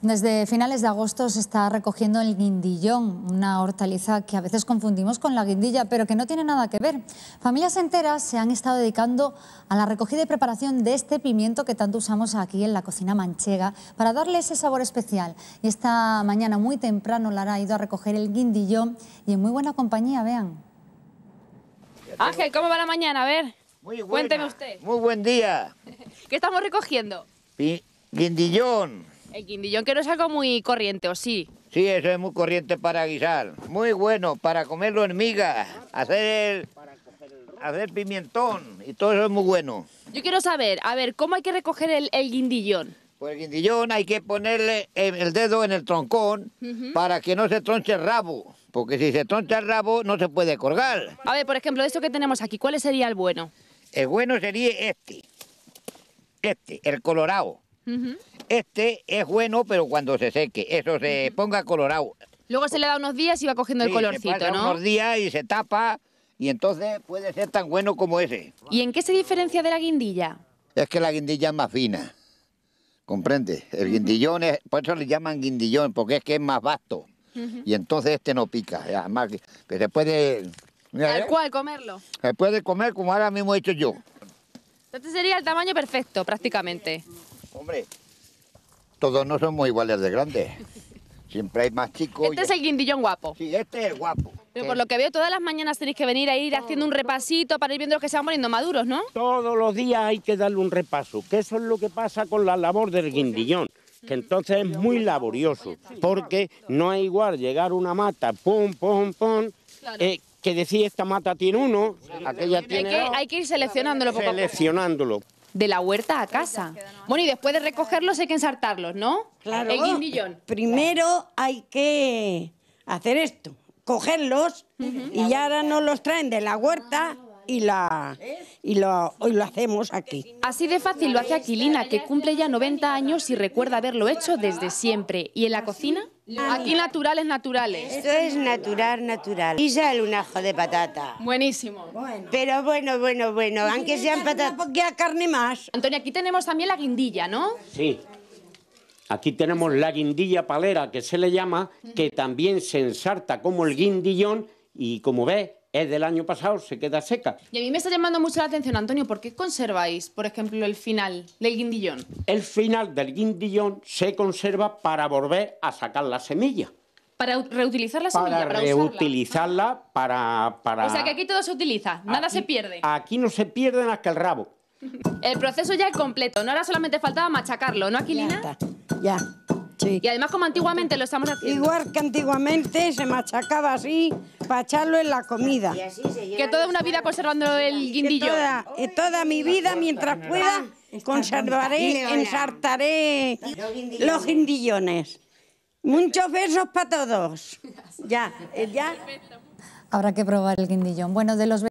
Desde finales de agosto se está recogiendo el guindillón, una hortaliza que a veces confundimos con la guindilla, pero que no tiene nada que ver. Familias enteras se han estado dedicando a la recogida y preparación de este pimiento que tanto usamos aquí en la cocina manchega para darle ese sabor especial. Y esta mañana muy temprano Lara ha ido a recoger el guindillón y en muy buena compañía, vean. Ángel, ¿cómo va la mañana? A ver, muy cuénteme usted. Muy buen día. ¿Qué estamos recogiendo? guindillón. El guindillón que no es algo muy corriente, ¿o sí? Sí, eso es muy corriente para guisar. Muy bueno para comerlo en migas, hacer el, hacer pimentón y todo eso es muy bueno. Yo quiero saber, a ver, ¿cómo hay que recoger el, guindillón? Pues el guindillón hay que ponerle eh, el dedo en el troncón para que no se tronche el rabo, porque si se troncha el rabo no se puede colgar. A ver, por ejemplo, esto que tenemos aquí, ¿cuál sería el bueno? El bueno sería este, este, el colorado. Este es bueno, pero cuando se seque, eso se ponga colorado. Luego se le da unos días y va cogiendo el colorcito, se pasa ¿no? Unos días y se tapa y entonces puede ser tan bueno como ese. ¿Y en qué se diferencia de la guindilla? Es que la guindilla es más fina. ¿Comprende? El guindillón es, por eso le llaman guindillón, porque es que es más vasto. Y entonces este no pica. Además, que se puede. ¿eh? cual, comerlo. Se puede comer como ahora mismo he hecho yo. Este sería el tamaño perfecto, prácticamente. Hombre, todos no somos iguales de grandes. Siempre hay más chicos. Este es el guindillón guapo. Sí, este es guapo. Pero por lo que veo, todas las mañanas tenéis que venir a ir haciendo un repasito para ir viendo los que se van poniendo maduros, ¿no? Todos los días hay que darle un repaso, que eso es lo que pasa con la labor del guindillón que entonces es muy laborioso, porque no es igual llegar una mata, pum, pum, pum, eh, que decir esta mata tiene uno, aquella tiene hay Hay que ir seleccionándolo poco Seleccionándolo de la huerta a casa. Bueno, y después de recogerlos hay que ensartarlos, ¿no? Claro. Primero hay que hacer esto, cogerlos y ya ahora nos los traen de la huerta ah, y la ¿Eh? y lo hacemos aquí. Así de fácil lo hace Aquilina, que cumple ya 90 años y recuerda haberlo hecho desde siempre. ¿Y en la ¿Ah, cocina? Aquí naturales, naturales. Esto es natural, natural. Y sale un ajo de patata. Buenísimo. Pero bueno, bueno, bueno, aunque sean patatas... Porque carne más. Antonio, aquí tenemos también la guindilla, ¿no? Sí. Aquí tenemos la guindilla palera, que se le llama, que también se ensarta como el guindillón y como ve es del año pasado, se queda seca. Y a mí me está llamando mucho la atención, Antonio, ¿por qué conserváis, por ejemplo, el final del guindillón? El final del guindillón se conserva para volver a sacar la semilla. Para reutilizar la semilla, para, para reutilizarla, Para, O sea que aquí todo se utiliza, nada se pierde. Aquí no se pierde nada que el rabo. el proceso ya es completo, no ahora solamente faltaba machacarlo, ¿no, Aquilina? Ya, está. ya. Y además como antiguamente lo estamos haciendo. Igual que antiguamente se machacaba así para echarlo en la comida. que toda una vida conservando el guindillón. toda, mi vida, mientras pueda, conservaré, ensartaré los guindillones. Muchos besos para todos. Ya, ya. Habrá que probar el guindillón. Bueno, de los